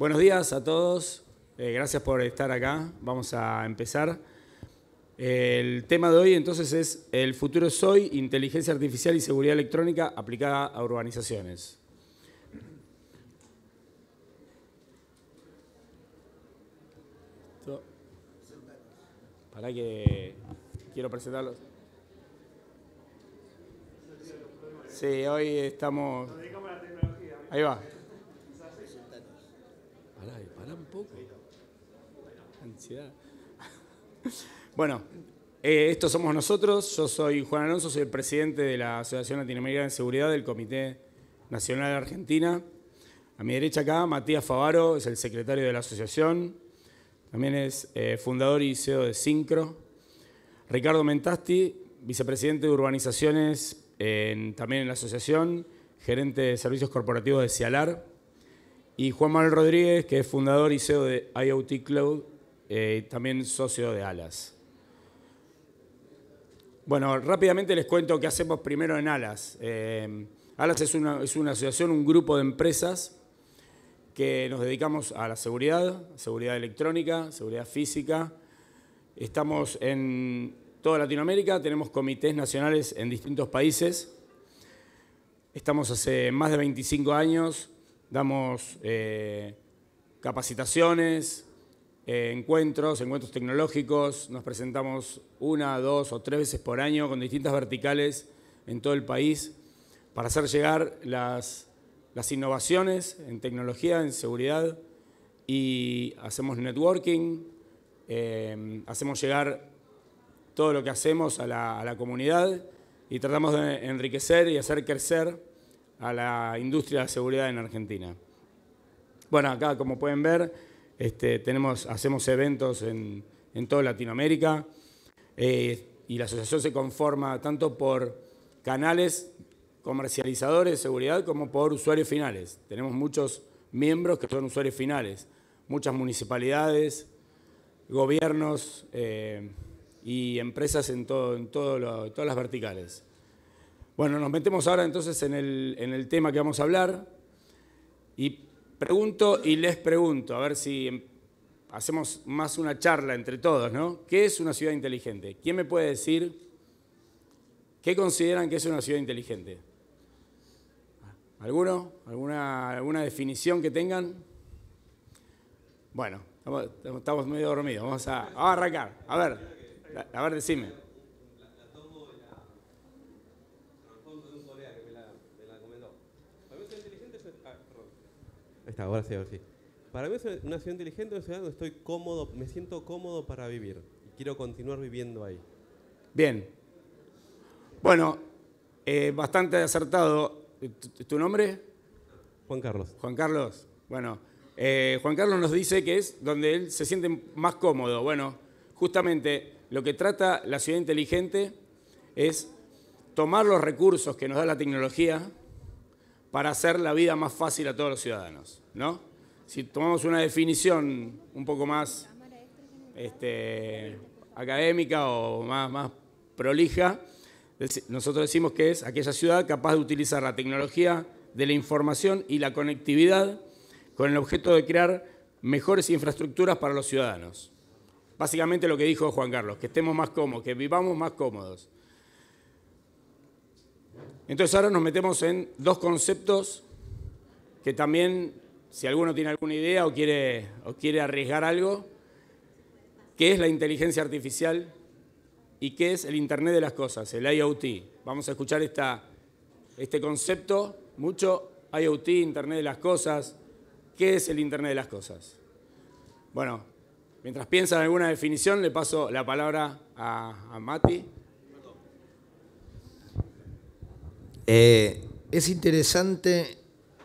Buenos días a todos, eh, gracias por estar acá. Vamos a empezar. El tema de hoy entonces es el futuro soy, inteligencia artificial y seguridad electrónica aplicada a urbanizaciones. Para que quiero presentarlos. Sí, hoy estamos... Ahí va. Bueno, eh, estos somos nosotros. Yo soy Juan Alonso, soy el presidente de la Asociación Latinoamericana de Seguridad del Comité Nacional de Argentina. A mi derecha acá, Matías Favaro, es el secretario de la asociación. También es eh, fundador y CEO de Sincro. Ricardo Mentasti, vicepresidente de Urbanizaciones también en la asociación, gerente de servicios corporativos de Cialar. Y Juan Manuel Rodríguez, que es fundador y CEO de IoT Cloud, eh, también socio de Alas. Bueno, rápidamente les cuento qué hacemos primero en Alas. Eh, Alas es una, es una asociación, un grupo de empresas que nos dedicamos a la seguridad, seguridad electrónica, seguridad física. Estamos en toda Latinoamérica, tenemos comités nacionales en distintos países. Estamos hace más de 25 años damos eh, capacitaciones, eh, encuentros, encuentros tecnológicos, nos presentamos una, dos o tres veces por año con distintas verticales en todo el país para hacer llegar las, innovaciones en tecnología, en seguridad y hacemos networking, eh, hacemos llegar todo lo que hacemos a la, a la comunidad y tratamos de enriquecer y hacer crecer a la industria de seguridad en Argentina. Bueno, acá como pueden ver, este, hacemos eventos en, en toda Latinoamérica eh, y la asociación se conforma tanto por canales comercializadores de seguridad como por usuarios finales. Tenemos muchos miembros que son usuarios finales, muchas municipalidades, gobiernos eh, y empresas en, todas las verticales. Bueno, nos metemos ahora entonces en el, tema que vamos a hablar y pregunto y les pregunto, a ver si em, hacemos más una charla entre todos, ¿no? ¿Qué es una ciudad inteligente? ¿Quién me puede decir qué consideran que es una ciudad inteligente? ¿Alguno? ¿Alguna, alguna definición que tengan? Bueno, estamos medio dormidos, vamos a, a arrancar. A ver, a ver, decime. Para mí es una ciudad inteligente, una ciudad donde estoy cómodo, me siento cómodo para vivir y quiero continuar viviendo ahí. Bien. Bueno, eh, bastante acertado. ¿Tu, nombre? Juan Carlos. Juan Carlos. Bueno, eh, Juan Carlos nos dice que es donde él se siente más cómodo. Bueno, justamente lo que trata la ciudad inteligente es tomar los recursos que nos da la tecnología, para hacer la vida más fácil a todos los ciudadanos, ¿no? Si tomamos una definición un poco más este, académica o más, más prolija, nosotros decimos que es aquella ciudad capaz de utilizar la tecnología de la información y la conectividad con el objeto de crear mejores infraestructuras para los ciudadanos. Básicamente lo que dijo Juan Carlos, que estemos más cómodos, que vivamos más cómodos. Entonces ahora nos metemos en dos conceptos que también, si alguno tiene alguna idea o quiere, o quiere arriesgar algo, qué es la inteligencia artificial y qué es el Internet de las Cosas, el IoT. Vamos a escuchar este concepto mucho, IoT, Internet de las Cosas. ¿Qué es el Internet de las Cosas? Bueno, mientras piensan en alguna definición, le paso la palabra a, a Mati. Eh, es interesante,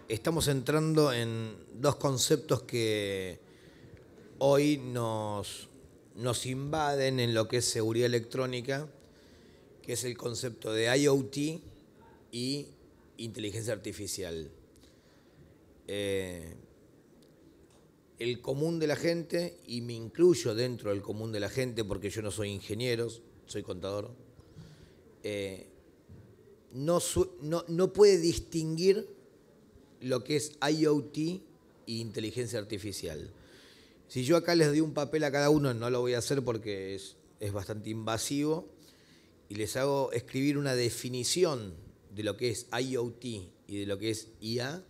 estamos entrando en dos conceptos que hoy nos, nos invaden en lo que es seguridad electrónica, que es el concepto de IoT y inteligencia artificial. Eh, el común de la gente, y me incluyo dentro del común de la gente porque yo no soy ingeniero, soy contador, eh, no, puede distinguir lo que es IoT e inteligencia artificial. Si yo acá les doy un papel a cada uno, no lo voy a hacer porque es, bastante invasivo, y les hago escribir una definición de lo que es IoT y de lo que es IA,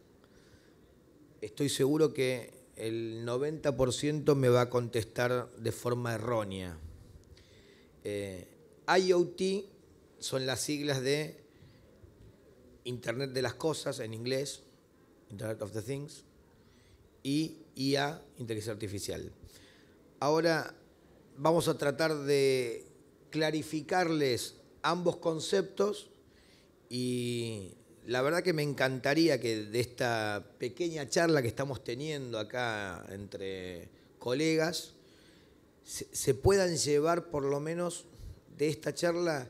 estoy seguro que el 90% me va a contestar de forma errónea. Eh, IoT son las siglas de Internet de las Cosas en inglés, Internet of the Things, y IA, inteligencia artificial. Ahora vamos a tratar de clarificarles ambos conceptos y la verdad que me encantaría que de esta pequeña charla que estamos teniendo acá entre colegas, se puedan llevar por lo menos de esta charla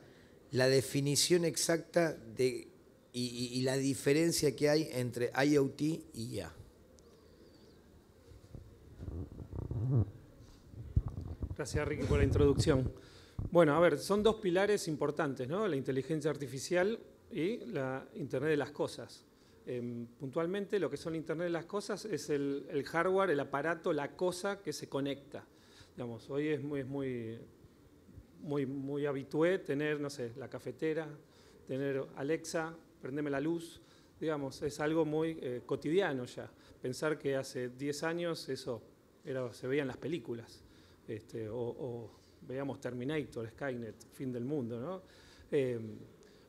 la definición exacta de y, la diferencia que hay entre IoT y IA. Gracias, Ricky, por la introducción. Bueno, a ver, son dos pilares importantes, ¿no? La inteligencia artificial y la Internet de las Cosas. Em, puntualmente, lo que son Internet de las Cosas es el, hardware, el aparato, la cosa que se conecta. Digamos, hoy es muy, muy, muy, muy habitué tener, no sé, la cafetera, tener Alexa, prendeme la luz, digamos, es algo muy eh, cotidiano ya. Pensar que hace 10 años eso era, se veía en las películas, este, o, veíamos Terminator, Skynet, fin del mundo, ¿no? Em,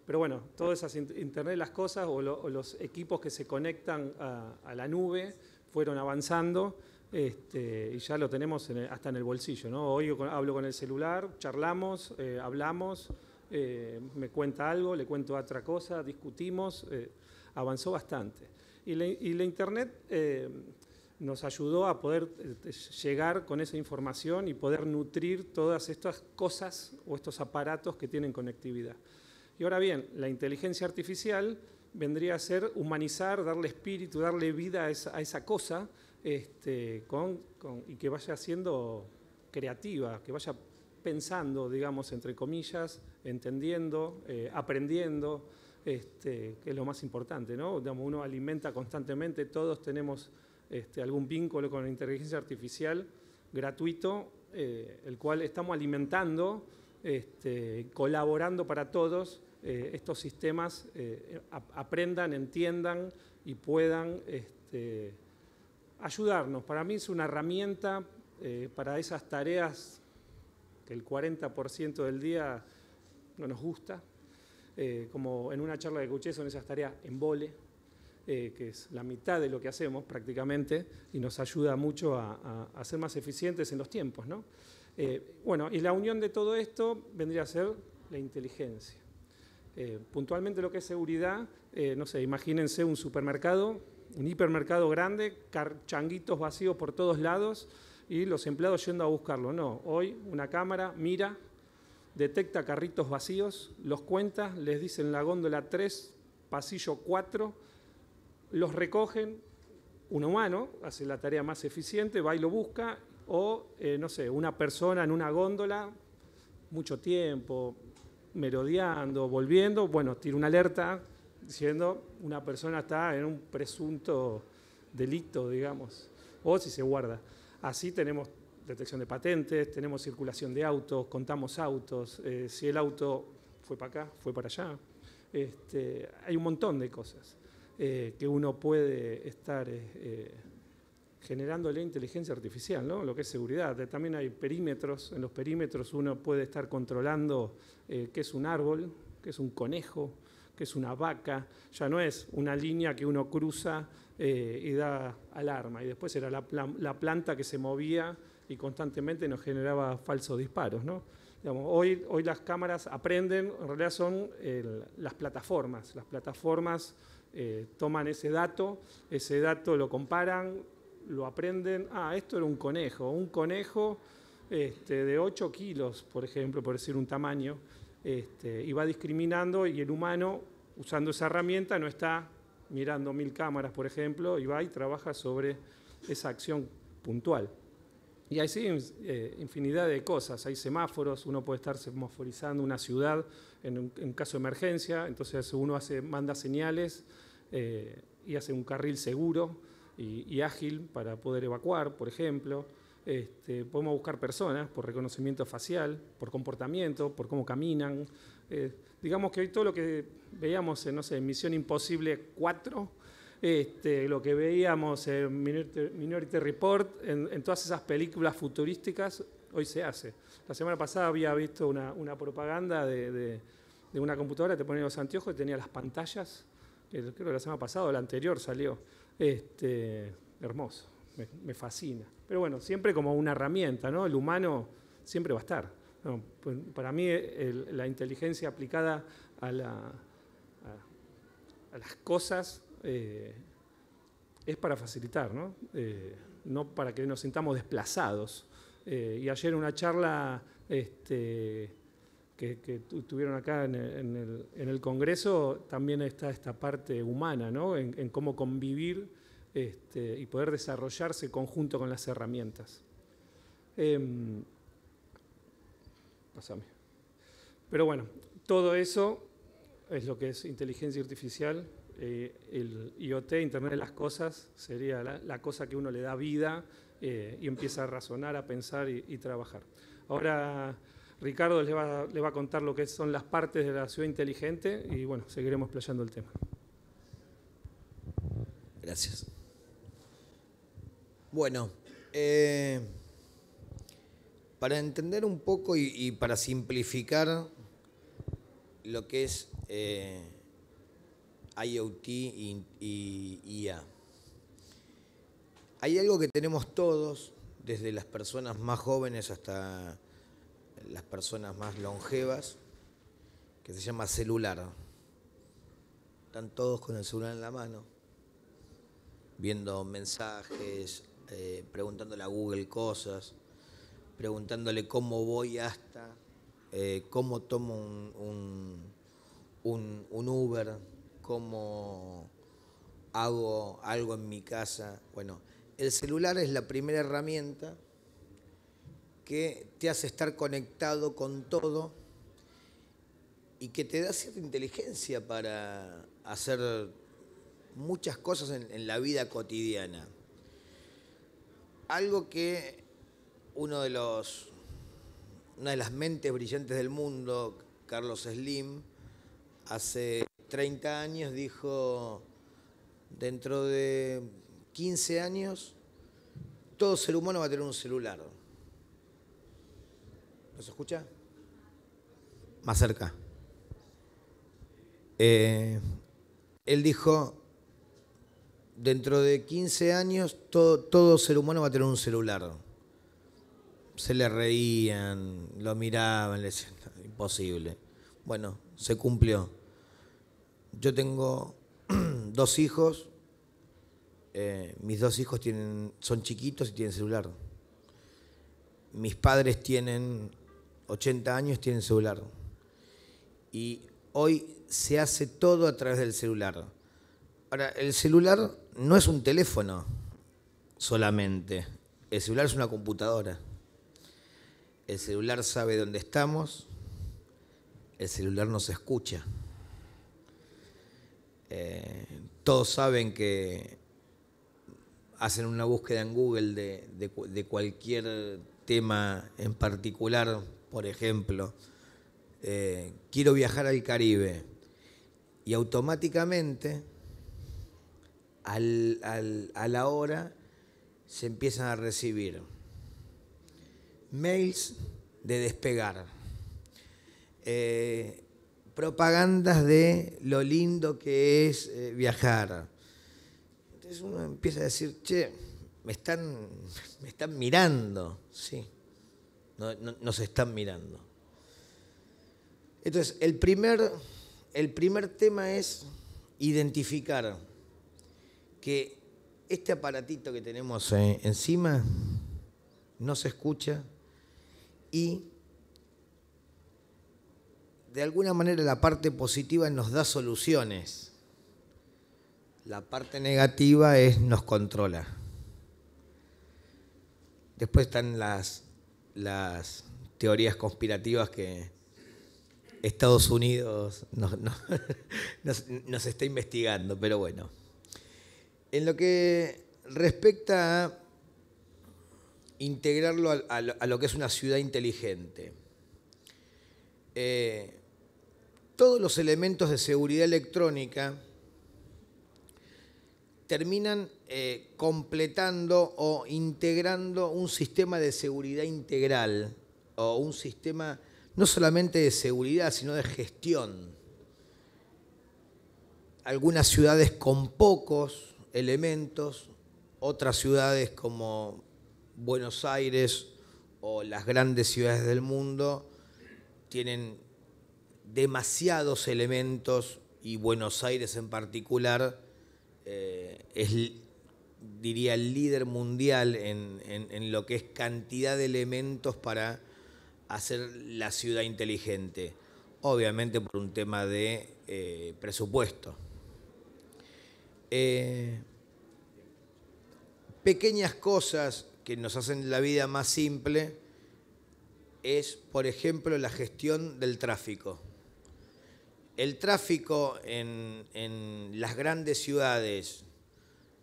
pero bueno, todas esas Internet las cosas o, los equipos que se conectan a, la nube fueron avanzando este, y ya lo tenemos hasta en el bolsillo. ¿no? Hoy hablo con el celular, charlamos, eh, hablamos, eh, me cuenta algo, le cuento otra cosa, discutimos, eh, avanzó bastante. Y, la Internet eh, nos ayudó a poder llegar con esa información y poder nutrir todas estas cosas o estos aparatos que tienen conectividad. Y ahora bien, la inteligencia artificial vendría a ser humanizar, darle espíritu, darle vida a esa, cosa este, y que vaya siendo creativa, que vaya pensando, digamos, entre comillas, entendiendo, eh, aprendiendo, este, que es lo más importante, ¿no? uno alimenta constantemente, todos tenemos este, algún vínculo con la inteligencia artificial gratuito, eh, el cual estamos alimentando, este, colaborando para todos, eh, estos sistemas aprendan, entiendan y puedan ayudarnos. Para mí es una herramienta para esas tareas que el 40% del día no nos gusta. Eh, como en una charla de escuché, son esas tareas en vole, eh, que es la mitad de lo que hacemos prácticamente, y nos ayuda mucho a, ser más eficientes en los tiempos. Eh, bueno, y la unión de todo esto vendría a ser la inteligencia. puntualmente lo que es seguridad, no sé, imagínense un supermercado, un hipermercado grande, changuitos vacíos por todos lados y los empleados yendo a buscarlo. No, hoy una cámara mira detecta carritos vacíos, los cuenta, les dicen la góndola 3, pasillo 4, los recogen, un humano hace la tarea más eficiente, va y lo busca, o, eh, no sé, una persona en una góndola, mucho tiempo, merodeando, volviendo, bueno, tira una alerta diciendo una persona está en un presunto delito, digamos, o si se guarda. Así tenemos detección de patentes, tenemos circulación de autos, contamos autos, eh, si el auto fue para acá, fue para allá. Este, hay un montón de cosas eh, que uno puede estar eh, generando la inteligencia artificial, lo que es seguridad. También hay perímetros, en los perímetros uno puede estar controlando qué es un árbol, qué es un conejo, qué es una vaca, ya no es una línea que uno cruza y da alarma, y después era la planta que se movía y constantemente nos generaba falsos disparos. ¿no? hoy, hoy las cámaras aprenden, en realidad son las plataformas. Las plataformas eh, toman ese dato, ese dato lo comparan, lo aprenden. Ah, esto era un conejo, un conejo este, de 8 kilos, por ejemplo, por decir un tamaño, este, y va discriminando y el humano, usando esa herramienta, no está mirando mil cámaras, por ejemplo, y va y trabaja sobre esa acción puntual. Y hay eh, infinidad de cosas. Hay semáforos, uno puede estar semaforizando una ciudad en un, caso de emergencia, entonces uno hace, manda señales eh, y hace un carril seguro y, ágil para poder evacuar, por ejemplo. Este, podemos buscar personas por reconocimiento facial, por comportamiento, por cómo caminan. Eh, digamos que hoy todo lo que veíamos en, no sé, Misión Imposible 4 este, lo que veíamos en Minority Report, en, todas esas películas futurísticas, hoy se hace. La semana pasada había visto una, propaganda de, una computadora, te ponía los anteojos y tenía las pantallas, eh, creo que la semana pasada o la anterior salió. Este, hermoso, me, fascina. Pero bueno, siempre como una herramienta, El humano siempre va a estar. Pues, para mí la inteligencia aplicada a, la, a las cosas eh, es para facilitar, eh, ¿no? para que nos sintamos desplazados. Eh, y ayer en una charla este, que, tuvieron acá en el, Congreso también está esta parte humana, en, cómo convivir este, y poder desarrollarse conjunto con las herramientas. Em, Pero bueno, todo eso es lo que es inteligencia artificial eh, el IoT, Internet de las Cosas, sería la, cosa que uno le da vida eh, y empieza a razonar, a pensar y, trabajar. Ahora Ricardo le va, a contar lo que son las partes de la ciudad inteligente y bueno, seguiremos playando el tema. Gracias. Bueno, eh, para entender un poco y, para simplificar lo que es IoT y, IA. Hay algo que tenemos todos, desde las personas más jóvenes hasta las personas más longevas, que se llama celular. Están todos con el celular en la mano, viendo mensajes, eh, preguntándole a Google cosas, preguntándole cómo voy hasta, eh, cómo tomo un, un Uber cómo hago algo en mi casa. Bueno, el celular es la primera herramienta que te hace estar conectado con todo y que te da cierta inteligencia para hacer muchas cosas en, la vida cotidiana. Algo que uno de los, una de las mentes brillantes del mundo, Carlos Slim, hace 30 años, dijo, dentro de 15 años, todo ser humano va a tener un celular. ¿Nos escucha? Más cerca. Eh, él dijo, dentro de 15 años todo, todo, ser humano va a tener un celular. Se le reían, lo miraban, le decían, imposible. Bueno, se cumplió. Yo tengo dos hijos. Eh, mis dos hijos tienen, son chiquitos y tienen celular. Mis padres tienen 80 años, tienen celular. Y hoy se hace todo a través del celular. Ahora, el celular no es un teléfono solamente. El celular es una computadora. El celular sabe dónde estamos. El celular nos escucha todos saben que hacen una búsqueda en Google de, cualquier tema en particular, por ejemplo, eh, quiero viajar al Caribe y automáticamente a la hora se empiezan a recibir mails de despegar. Eh, propagandas de lo lindo que es eh, viajar. Entonces uno empieza a decir, che, me están, me están mirando, sí, nos están mirando. Entonces, el primer, el primer tema es identificar que este aparatito que tenemos eh, encima no se escucha y de alguna manera la parte positiva nos da soluciones. La parte negativa es nos controla. Después están las, las teorías conspirativas que Estados Unidos nos, está investigando, pero bueno. En lo que respecta a integrarlo a, lo que es una ciudad inteligente. Eh, todos los elementos de seguridad electrónica terminan eh, completando o integrando un sistema de seguridad integral o un sistema no solamente de seguridad, sino de gestión. Algunas ciudades con pocos elementos, otras ciudades como Buenos Aires o las grandes ciudades del mundo tienen demasiados elementos y Buenos Aires en particular eh, es, diría, el líder mundial en, lo que es cantidad de elementos para hacer la ciudad inteligente, obviamente por un tema de eh, presupuesto. Eh, pequeñas cosas que nos hacen la vida más simple es, por ejemplo, la gestión del tráfico el tráfico en, las grandes ciudades,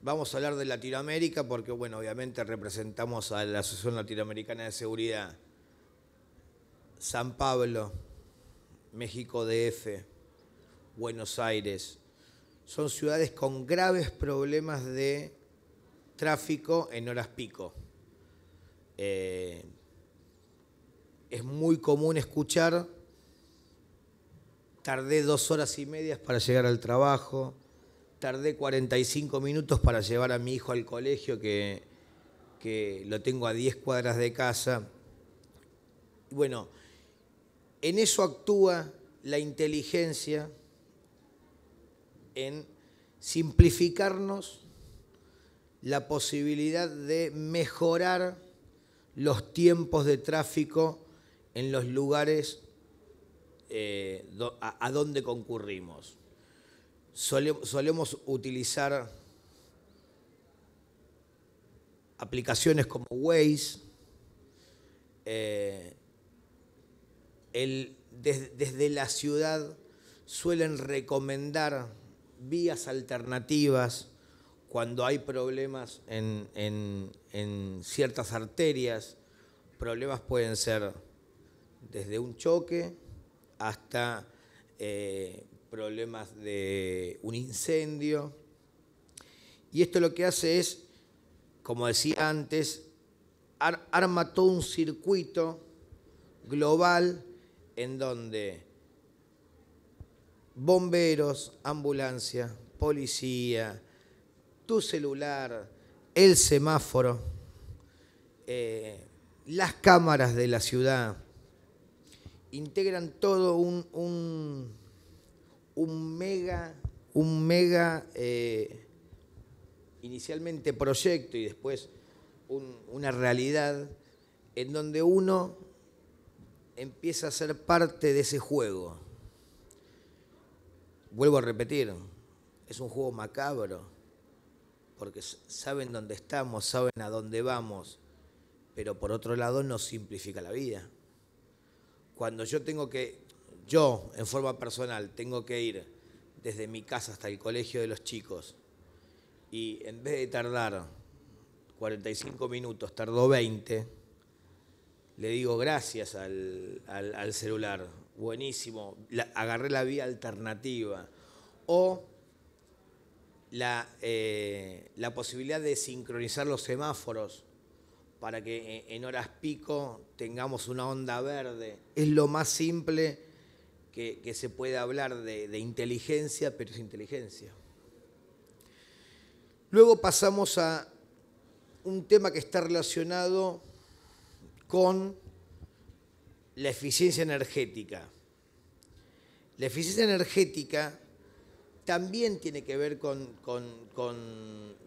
vamos a hablar de Latinoamérica porque, bueno, obviamente representamos a la Asociación Latinoamericana de Seguridad, San Pablo, México DF, Buenos Aires, son ciudades con graves problemas de tráfico en horas pico. Eh, es muy común escuchar tardé dos horas y medias para llegar al trabajo, tardé 45 minutos para llevar a mi hijo al colegio, que, lo tengo a 10 cuadras de casa. Bueno, en eso actúa la inteligencia, en simplificarnos la posibilidad de mejorar los tiempos de tráfico en los lugares eh, a, dónde concurrimos. solemos utilizar aplicaciones como Waze. Eh, desde la ciudad suelen recomendar vías alternativas cuando hay problemas en ciertas arterias. Problemas pueden ser desde un choque hasta eh, problemas de un incendio. Y esto lo que hace es, como decía antes, arma todo un circuito global en donde bomberos, ambulancia, policía, tu celular, el semáforo, eh, las cámaras de la ciudad, integran todo un, mega, un mega eh, inicialmente proyecto y después una realidad en donde uno empieza a ser parte de ese juego. Vuelvo a repetir, es un juego macabro, porque saben dónde estamos, saben a dónde vamos, pero por otro lado nos simplifica la vida cuando yo tengo que, yo en forma personal, tengo que ir desde mi casa hasta el colegio de los chicos y en vez de tardar 45 minutos, tardó 20, le digo gracias al, celular, buenísimo, agarré la vía alternativa. O la eh, posibilidad de sincronizar los semáforos para que eh, en horas pico tengamos una onda verde. Es lo más simple que, se puede hablar de, inteligencia, pero es inteligencia. Luego pasamos a un tema que está relacionado con la eficiencia energética. La eficiencia energética también tiene que ver con,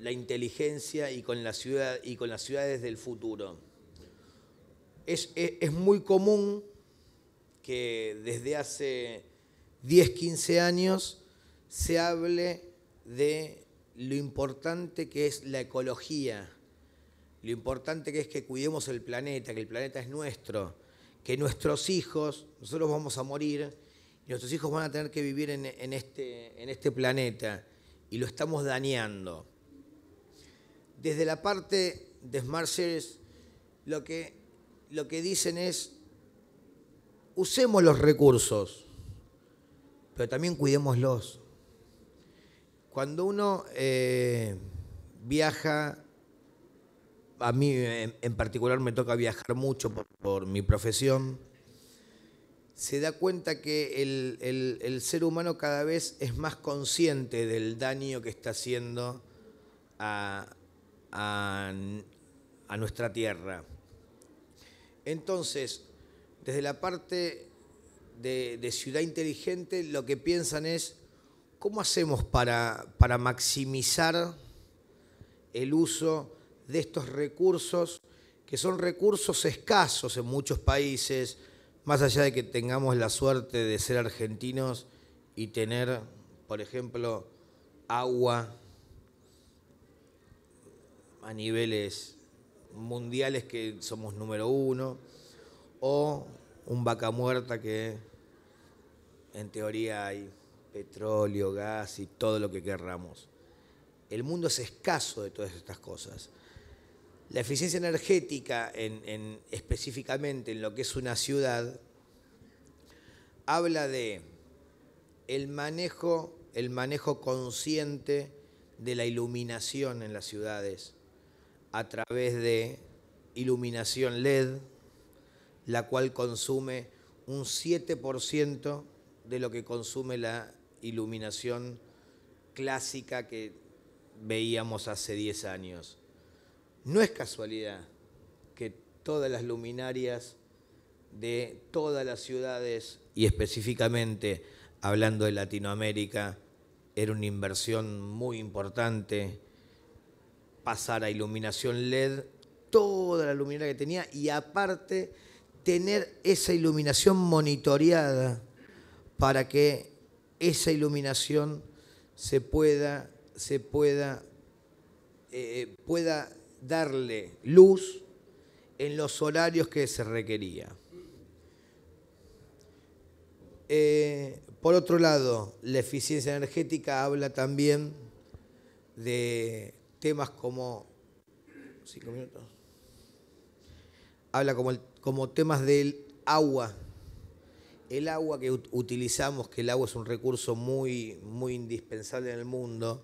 la inteligencia y con, las ciudades del futuro. Es, es muy común que desde hace 10, 15 años se hable de lo importante que es la ecología, lo importante que es que cuidemos el planeta, que el planeta es nuestro, que nuestros hijos, nosotros vamos a morir nuestros hijos van a tener que vivir este, en, este, planeta y lo estamos dañando. Desde la parte de Smart lo que, dicen es, usemos los recursos, pero también cuidémoslos. Cuando uno eh, viaja, a mí en particular me toca viajar mucho por mi profesión, se da cuenta que el, ser humano cada vez es más consciente del daño que está haciendo a, nuestra tierra. Entonces, desde la parte de, ciudad inteligente, lo que piensan es, ¿cómo hacemos para maximizar el uso de estos recursos, que son recursos escasos en muchos países? más allá de que tengamos la suerte de ser argentinos y tener, por ejemplo, agua a niveles mundiales que somos número uno, o un vaca muerta que en teoría hay petróleo, gas y todo lo que querramos. El mundo es escaso de todas estas cosas. La eficiencia energética, específicamente en lo que es una ciudad, habla de el manejo, el manejo consciente de la iluminación en las ciudades a través de iluminación LED, la cual consume un 7% de lo que consume la iluminación clásica que veíamos hace 10 años. No es casualidad que todas las luminarias de todas las ciudades, y específicamente hablando de Latinoamérica, era una inversión muy importante pasar a iluminación LED, toda la luminaria que tenía, y aparte tener esa iluminación monitoreada para que esa iluminación se pueda, se pueda, eh, pueda darle luz en los horarios que se requería. Eh, por otro lado, la eficiencia energética habla también de temas como... Cinco minutos. Habla como, como temas del agua. El agua que utilizamos, que el agua es un recurso muy, muy indispensable en el mundo,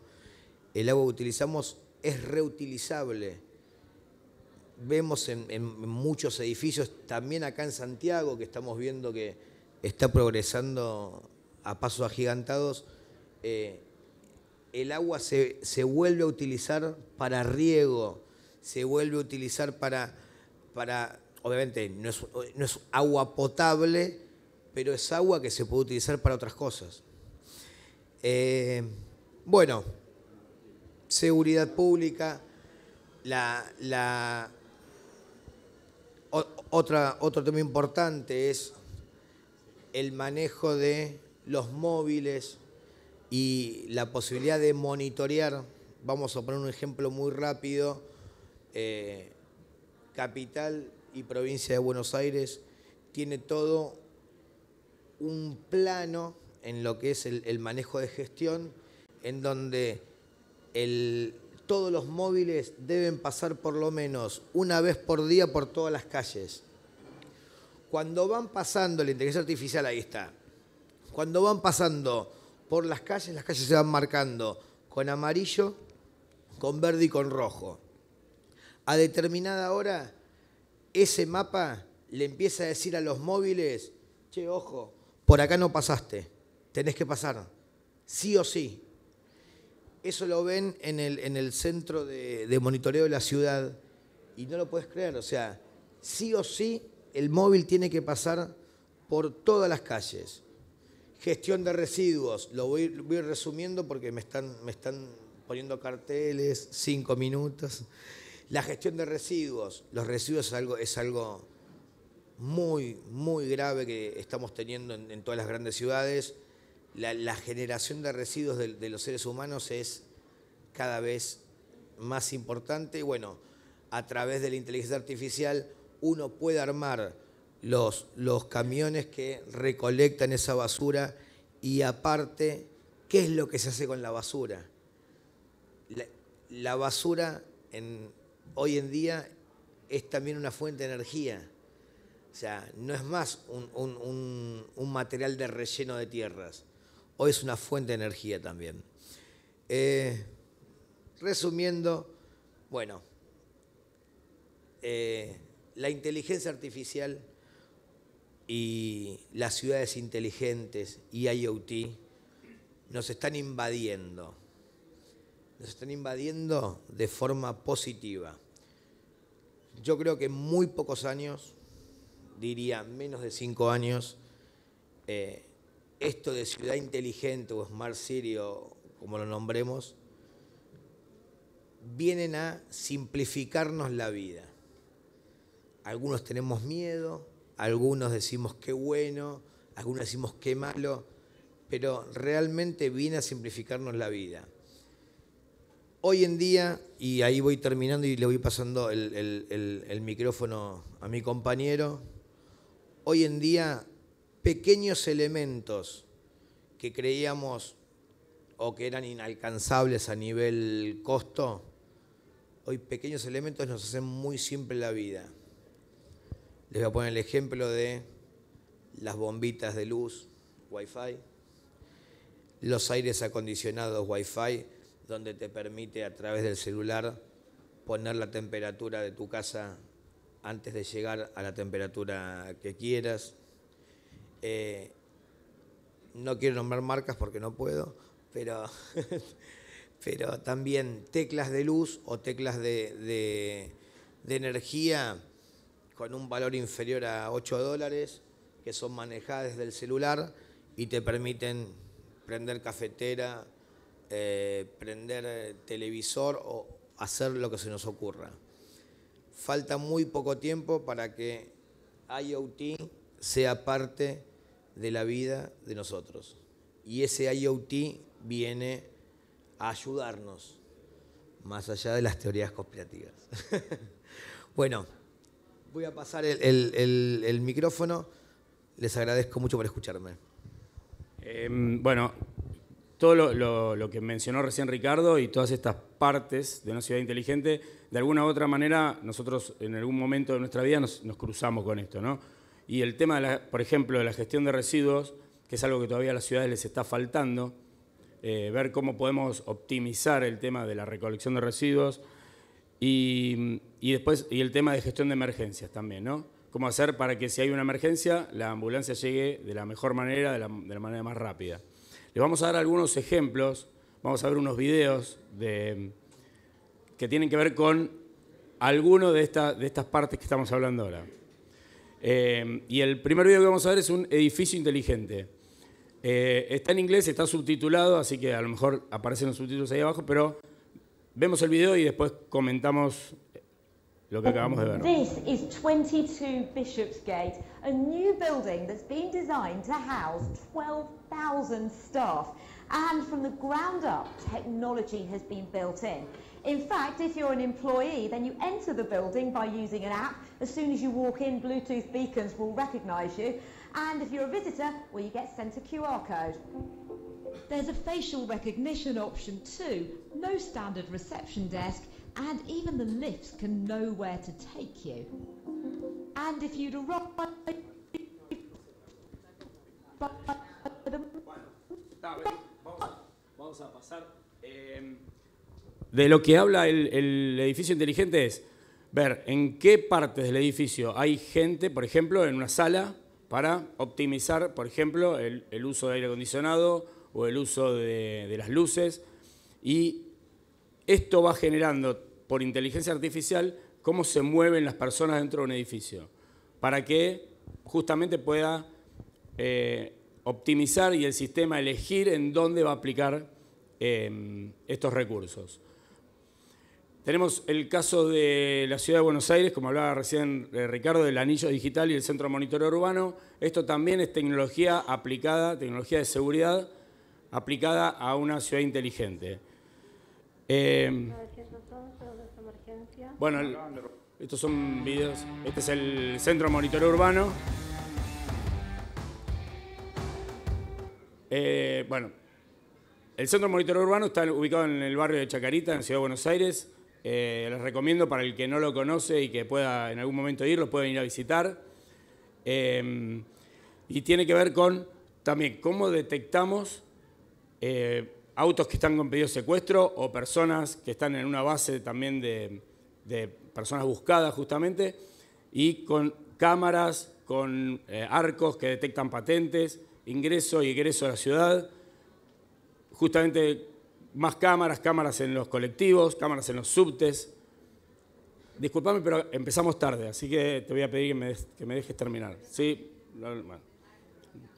el agua que utilizamos es reutilizable vemos en, muchos edificios, también acá en Santiago, que estamos viendo que está progresando a pasos agigantados, eh, el agua se, vuelve a utilizar para riego, se vuelve a utilizar para, para obviamente no es, agua potable, pero es agua que se puede utilizar para otras cosas. Eh, bueno, seguridad pública, la otro tema importante es el manejo de los móviles y la posibilidad de monitorear. Vamos a poner un ejemplo muy rápido. Eh, capital y provincia de Buenos Aires tiene todo un plano en lo que es el, el manejo de gestión, en donde el, todos los móviles deben pasar por lo menos una vez por día por todas las calles. Cuando van pasando, la inteligencia artificial ahí está, cuando van pasando por las calles, las calles se van marcando con amarillo, con verde y con rojo. A determinada hora, ese mapa le empieza a decir a los móviles, che, ojo, por acá no pasaste, tenés que pasar, sí o sí, eso lo ven en el, centro de, monitoreo de la ciudad y no lo puedes creer. O sea, sí o sí el móvil tiene que pasar por todas las calles. Gestión de residuos, lo voy, ir resumiendo porque me están, poniendo carteles, cinco minutos. La gestión de residuos, los residuos es algo, muy, muy grave que estamos teniendo en todas las grandes ciudades la, generación de residuos de, los seres humanos es cada vez más importante. Y bueno, a través de la inteligencia artificial uno puede armar los, camiones que recolectan esa basura y aparte, ¿qué es lo que se hace con la basura? La, basura hoy en día es también una fuente de energía. O sea, no es más un material de relleno de tierras o es una fuente de energía también. Eh, resumiendo, bueno, eh, la inteligencia artificial y las ciudades inteligentes y IoT nos están invadiendo. Nos están invadiendo de forma positiva. Yo creo que en muy pocos años, diría menos de cinco años, eh, esto de ciudad inteligente o smart city o como lo nombremos, vienen a simplificarnos la vida. Algunos tenemos miedo, algunos decimos qué bueno, algunos decimos qué malo, pero realmente viene a simplificarnos la vida. Hoy en día, y ahí voy terminando y le voy pasando el, el micrófono a mi compañero, hoy en día pequeños elementos que creíamos o que eran inalcanzables a nivel costo, hoy pequeños elementos nos hacen muy simple la vida. Les voy a poner el ejemplo de las bombitas de luz, Wi-Fi, los aires acondicionados Wi-Fi, donde te permite a través del celular poner la temperatura de tu casa antes de llegar a la temperatura que quieras, eh, no quiero nombrar marcas porque no puedo, pero, pero también teclas de luz o teclas de, energía con un valor inferior a 8 dólares que son manejadas desde el celular y te permiten prender cafetera, eh, prender televisor o hacer lo que se nos ocurra. Falta muy poco tiempo para que IoT sea parte de la vida de nosotros. Y ese IoT viene a ayudarnos, más allá de las teorías conspirativas. bueno, voy a pasar el, micrófono. Les agradezco mucho por escucharme. Em, bueno, todo lo, que mencionó recién Ricardo y todas estas partes de una ciudad inteligente, de alguna u otra manera, nosotros en algún momento de nuestra vida nos, nos cruzamos con esto, ¿no? Y el tema, de la, por ejemplo, de la gestión de residuos, que es algo que todavía a las ciudades les está faltando, eh, ver cómo podemos optimizar el tema de la recolección de residuos y, después y el tema de gestión de emergencias también, ¿no? Cómo hacer para que si hay una emergencia, la ambulancia llegue de la mejor manera, de la, manera más rápida. Les vamos a dar algunos ejemplos, vamos a ver unos videos de, que tienen que ver con alguno de, de estas partes que estamos hablando ahora. Em, y el primer video que vamos a ver es un edificio inteligente. Eh, está en inglés, está subtitulado, así que a lo mejor aparecen los subtítulos ahí abajo, pero vemos el video y después comentamos lo que acabamos de ver. 22 Bishopsgate, 12,000 staff. And from the ground up, technology has been built in. In fact, if you're an employee, then you enter the building by using an app. As soon as you walk in, Bluetooth beacons will recognise you. And if you're a visitor, well, you get sent a QR code. There's a facial recognition option too, no standard reception desk, and even the lifts can know where to take you. And if you'd arrived by a pasar. Em, de lo que habla el, edificio inteligente es ver en qué partes del edificio hay gente, por ejemplo, en una sala, para optimizar, por ejemplo, el, uso de aire acondicionado o el uso de, las luces. Y esto va generando por inteligencia artificial cómo se mueven las personas dentro de un edificio, para que justamente pueda eh, optimizar y el sistema elegir en dónde va a aplicar Em, estos recursos. Tenemos el caso de la Ciudad de Buenos Aires, como hablaba recién eh, Ricardo, del anillo digital y el centro monitoreo urbano. Esto también es tecnología aplicada, tecnología de seguridad aplicada a una ciudad inteligente. Em, bueno, estos son videos. Este es el centro monitoreo urbano. Eh, bueno, el Centro Monitoreo Urbano está ubicado en el barrio de Chacarita, en Ciudad de Buenos Aires. Eh, les recomiendo para el que no lo conoce y que pueda en algún momento ir, lo pueden ir a visitar. Eh, y tiene que ver con también cómo detectamos eh, autos que están con pedido de secuestro o personas que están en una base también de, personas buscadas justamente y con cámaras, con arcos que detectan patentes, ingreso y egreso a la ciudad justamente más cámaras, cámaras en los colectivos, cámaras en los subtes. Disculpame, pero empezamos tarde, así que te voy a pedir que me, que me dejes terminar. Sí,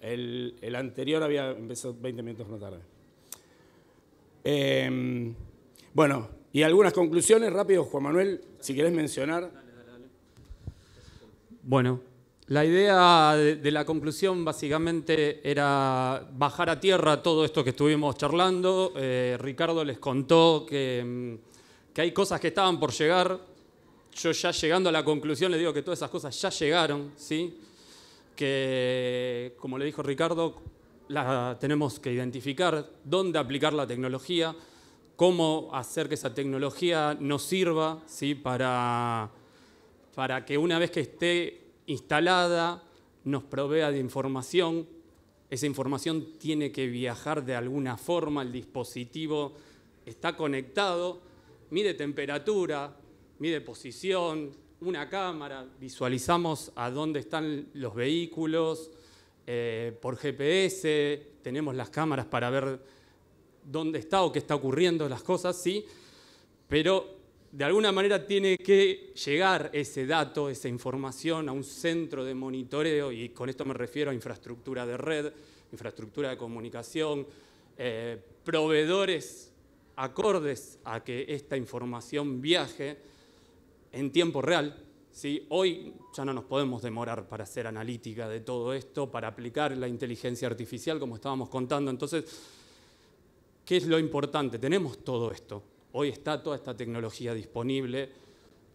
el, el, anterior había empezado 20 minutos más tarde. Em, bueno, y algunas conclusiones rápido, Juan Manuel, si querés mencionar. Bueno, la idea de la conclusión básicamente era bajar a tierra todo esto que estuvimos charlando. Eh, Ricardo les contó mm, que, hay cosas que estaban por llegar. Yo ya llegando a la conclusión le digo que todas esas cosas ya llegaron, ¿sí? Que, como le dijo Ricardo, tenemos que identificar, dónde aplicar la tecnología, cómo hacer que esa tecnología nos sirva, ¿sí? Para, para que una vez que esté instalada, nos provea de información. Esa información tiene que viajar de alguna forma, el dispositivo está conectado, mide temperatura, mide posición, una cámara, visualizamos a dónde están los vehículos eh, por GPS, tenemos las cámaras para ver dónde está o qué está ocurriendo las cosas, sí, pero de alguna manera tiene que llegar ese dato, esa información a un centro de monitoreo, y con esto me refiero a infraestructura de red, infraestructura de comunicación, eh, proveedores acordes a que esta información viaje en tiempo real. ¿sí? Hoy ya no nos podemos demorar para hacer analítica de todo esto, para aplicar la inteligencia artificial, como estábamos contando. Entonces, ¿qué es lo importante? Tenemos todo esto Hoy está toda esta tecnología disponible,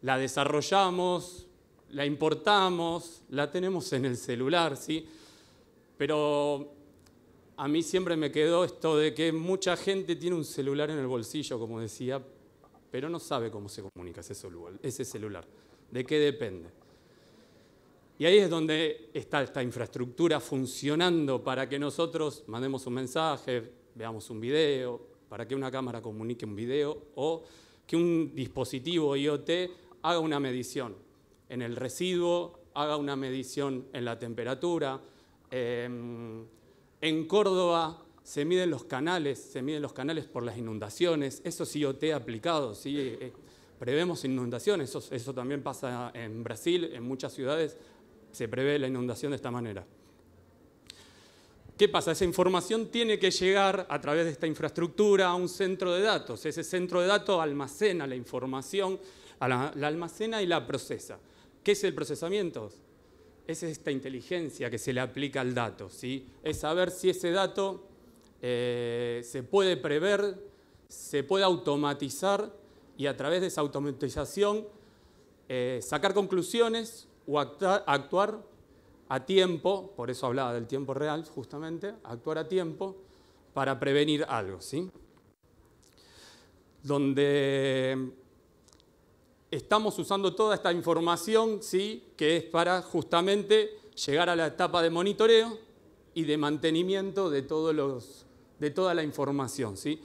la desarrollamos, la importamos, la tenemos en el celular, ¿sí? Pero a mí siempre me quedó esto de que mucha gente tiene un celular en el bolsillo, como decía, pero no sabe cómo se comunica ese celular, de qué depende. Y ahí es donde está esta infraestructura funcionando para que nosotros mandemos un mensaje, veamos un video, para que una cámara comunique un video o que un dispositivo IoT haga una medición en el residuo, haga una medición en la temperatura. Em, en Córdoba se miden los canales, se miden los canales por las inundaciones, eso es IoT aplicado, ¿sí? Eh, prevemos inundaciones, eso también pasa en Brasil, en muchas ciudades se prevé la inundación de esta manera. ¿Qué pasa? Esa información tiene que llegar a través de esta infraestructura a un centro de datos. Ese centro de datos almacena la información, la, almacena y la procesa. ¿Qué es el procesamiento? Es esta inteligencia que se le aplica al dato. ¿sí? Es saber si ese dato eh, se puede prever, se puede automatizar y a través de esa automatización eh, sacar conclusiones o actuar a tiempo, por eso hablaba del tiempo real justamente, actuar a tiempo para prevenir algo, ¿sí? Donde estamos usando toda esta información, ¿sí? Que es para justamente llegar a la etapa de monitoreo y de mantenimiento de, todos los, de toda la información, ¿sí?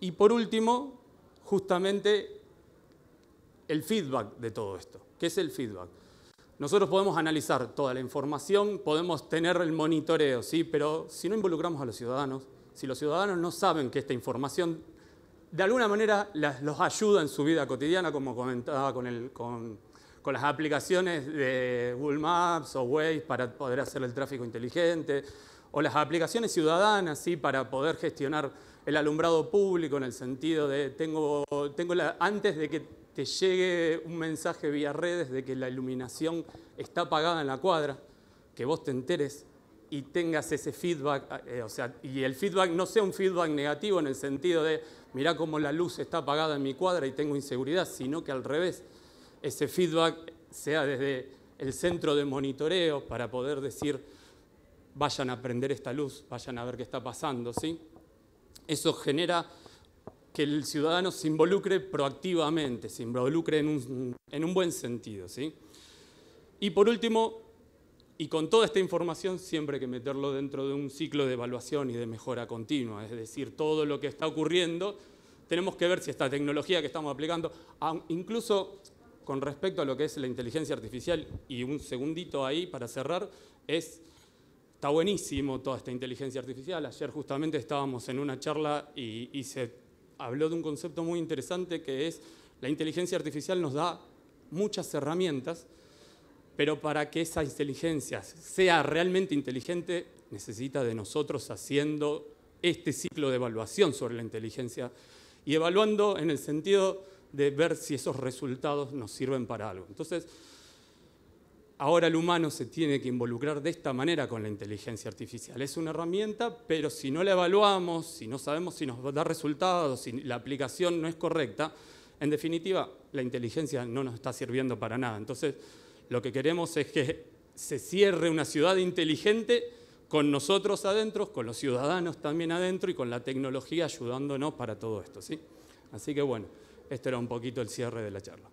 Y por último, justamente el feedback de todo esto. ¿Qué es el feedback? Nosotros podemos analizar toda la información, podemos tener el monitoreo, ¿sí? pero si no involucramos a los ciudadanos, si los ciudadanos no saben que esta información de alguna manera los ayuda en su vida cotidiana, como comentaba con, las aplicaciones de Google Maps o Waze para poder hacer el tráfico inteligente, o las aplicaciones ciudadanas ¿sí? para poder gestionar el alumbrado público en el sentido de tengo, tengo antes de que te llegue un mensaje vía redes de que la iluminación está apagada en la cuadra, que vos te enteres y tengas ese feedback, eh, o sea, y el feedback no sea un feedback negativo en el sentido de, mirá cómo la luz está apagada en mi cuadra y tengo inseguridad, sino que al revés, ese feedback sea desde el centro de monitoreo para poder decir, vayan a prender esta luz, vayan a ver qué está pasando, ¿sí? Eso genera que el ciudadano se involucre proactivamente, se involucre en un, en un buen sentido. ¿sí? Y por último, y con toda esta información siempre hay que meterlo dentro de un ciclo de evaluación y de mejora continua, es decir, todo lo que está ocurriendo, tenemos que ver si esta tecnología que estamos aplicando, incluso con respecto a lo que es la inteligencia artificial, y un segundito ahí para cerrar, es, está buenísimo toda esta inteligencia artificial. Ayer justamente estábamos en una charla y, y se habló de un concepto muy interesante que es la inteligencia artificial nos da muchas herramientas, pero para que esa inteligencia sea realmente inteligente, necesita de nosotros haciendo este ciclo de evaluación sobre la inteligencia y evaluando en el sentido de ver si esos resultados nos sirven para algo. Entonces, Ahora el humano se tiene que involucrar de esta manera con la inteligencia artificial. Es una herramienta, pero si no la evaluamos, si no sabemos si nos da resultados, si la aplicación no es correcta, en definitiva, la inteligencia no nos está sirviendo para nada. Entonces, lo que queremos es que se cierre una ciudad inteligente con nosotros adentro, con los ciudadanos también adentro y con la tecnología ayudándonos para todo esto. ¿sí? Así que bueno, este era un poquito el cierre de la charla.